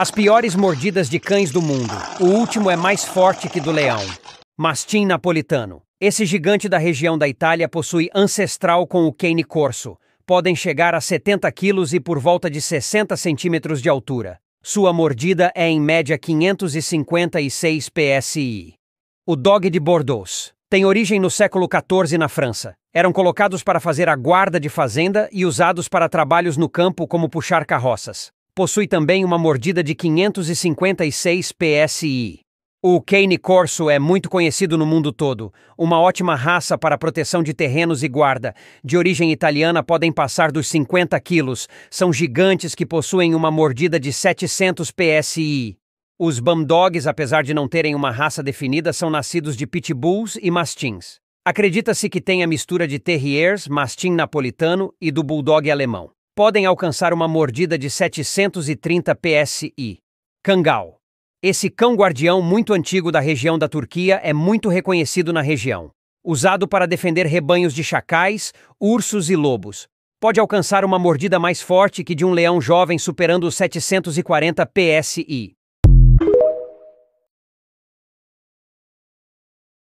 As piores mordidas de cães do mundo. O último é mais forte que do leão. Mastim napolitano. Esse gigante da região da Itália possui ancestral com o cane corso. Podem chegar a 70 quilos e por volta de 60 centímetros de altura. Sua mordida é em média 556 psi. O dog de Bordeaux tem origem no século XIV na França. Eram colocados para fazer a guarda de fazenda e usados para trabalhos no campo como puxar carroças possui também uma mordida de 556 psi. O cane corso é muito conhecido no mundo todo, uma ótima raça para proteção de terrenos e guarda. De origem italiana, podem passar dos 50 quilos. São gigantes que possuem uma mordida de 700 psi. Os Bamdogs, apesar de não terem uma raça definida, são nascidos de pitbulls e mastins. Acredita-se que tem a mistura de terriers, mastim napolitano e do bulldog alemão podem alcançar uma mordida de 730 psi. Kangal. Esse cão guardião muito antigo da região da Turquia é muito reconhecido na região. Usado para defender rebanhos de chacais, ursos e lobos. Pode alcançar uma mordida mais forte que de um leão jovem superando os 740 psi.